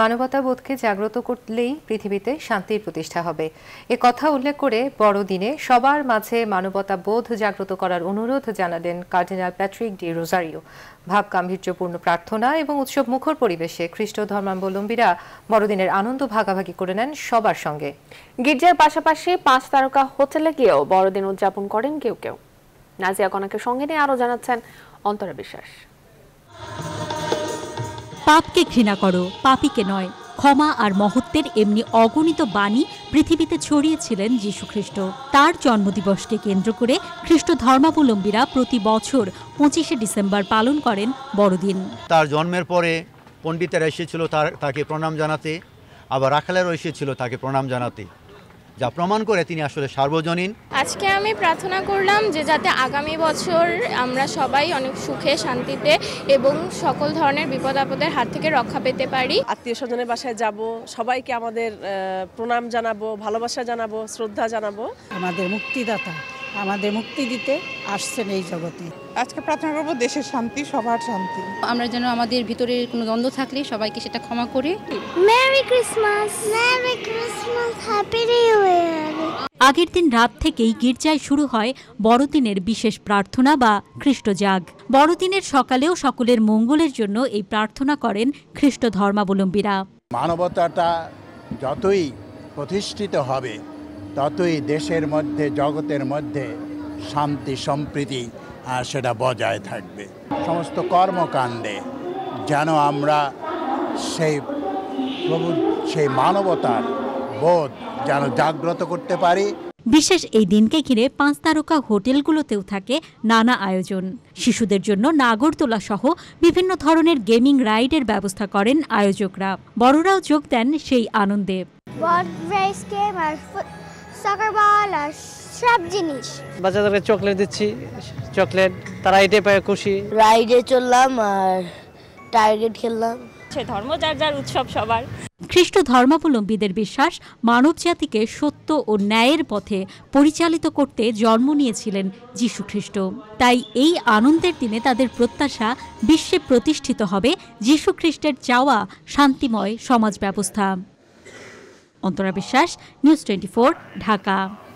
মানবতাবোধকে জাগ্রত করলেই পৃথিবীতে শান্তির প্রতিষ্ঠা হবে এ কথা উল্লেখ করে বড়দিনে সবার মাঝে মানবতাবোধ জাগ্রত করার অনুরোধ জানালেন কার্ডিনাল প্যাট্রিক ডি রোজারিও ভাব গাম্ভীর্যপূর্ণ প্রার্থনা এবং উৎসব মুখর পরিবেশে খ্রিস্ট ধর্মাবলম্বীরা বড়দিনের আনন্দ ভাগাভাগি করে নেন সবার সঙ্গে গির্জার পাশাপাশি পাঁচ তারকা হোটেলে গিয়েও বড়দিন উদযাপন করেন কেউ কেউ নাজিয়া কনাকে সঙ্গে নিয়ে আরও জানাচ্ছেন অন্তরা বিশ্বাস পাপকে ঘৃণা করো পাপিকে নয় ক্ষমা আর মহত্বের এমনি অগণিত বাণী পৃথিবীতে ছড়িয়েছিলেন যীশুখ্রিস্ট তার জন্মদিবসকে কেন্দ্র করে খ্রিস্ট ধর্মাবলম্বীরা প্রতি বছর পঁচিশে ডিসেম্বর পালন করেন বড়দিন তার জন্মের পরে পণ্ডিতেরা এসেছিল তার তাকে প্রণাম জানাতে আবার রাখালেরও এসেছিল তাকে প্রণাম জানাতে যা প্রমাণ করে তিনি আসলে সার্বজনীন আজকে আমি প্রার্থনা করলাম যে যাতে আগামী বছর আমরা সবাই অনেক সুখে শান্তিতে এবং সকল ধরনের বিপদ আপদের হাত থেকে রক্ষা পেতে পারি আত্মীয় স্বজনের বাসায় যাব সবাইকে আমাদের প্রণাম জানাবো ভালোবাসা জানাবো শ্রদ্ধা জানাবো আমাদের মুক্তিদাতা আমাদের মুক্তি দিতে আসছেন এই জগতে আজকে প্রার্থনা করবো দেশের শান্তি সবার শান্তি আমরা যেন আমাদের ভিতরে কোনো দ্বন্দ্ব থাকলে সবাইকে সেটা ক্ষমা করি মেরি ক্রিসমাস মেরি ক্রিসমাস আগের দিন রাত থেকেই গির্জায় শুরু হয় বড়দিনের বিশেষ প্রার্থনা বা খ্রিস্টজাগ বড়দিনের সকালেও সকলের মঙ্গলের জন্য এই প্রার্থনা করেন খ্রিস্ট ধর্মাবলম্বীরা মানবতাটা যতই প্রতিষ্ঠিত হবে ততই দেশের মধ্যে জগতের মধ্যে শান্তি সম্প্রীতি আর সেটা বজায় থাকবে সমস্ত কর্মকাণ্ডে যেন আমরা সেই প্রভু সেই মানবতার বোধ যেন জাগ্রত করতে পারি বিশেষ এই দিনকে ঘিরে পাঁচ তারকা হোটেলগুলোতেও থাকে নানা আয়োজন শিশুদের জন্য নাগরতোলা সহ বিভিন্ন ধরনের গেমিং রাইডের ব্যবস্থা করেন আয়োজকরা বড়রাও যোগ দেন সেই আনন্দে সব জিনিস বাচ্চাদেরকে চকলেট দিচ্ছি চকলেট তারা পায় খুশি রাইডে চললাম আর টার্গেট খেললাম হচ্ছে ধর্ম যার যার উৎসব সবার খ্রিস্ট ধর্মাবলম্বীদের বিশ্বাস মানব জাতিকে সত্য ও ন্যায়ের পথে পরিচালিত করতে জন্ম নিয়েছিলেন যীশু খ্রিস্ট তাই এই আনন্দের দিনে তাদের প্রত্যাশা বিশ্বে প্রতিষ্ঠিত হবে যীশু খ্রিস্টের চাওয়া শান্তিময় সমাজ ব্যবস্থা অন্তরা বিশ্বাস নিউজ টোয়েন্টি ঢাকা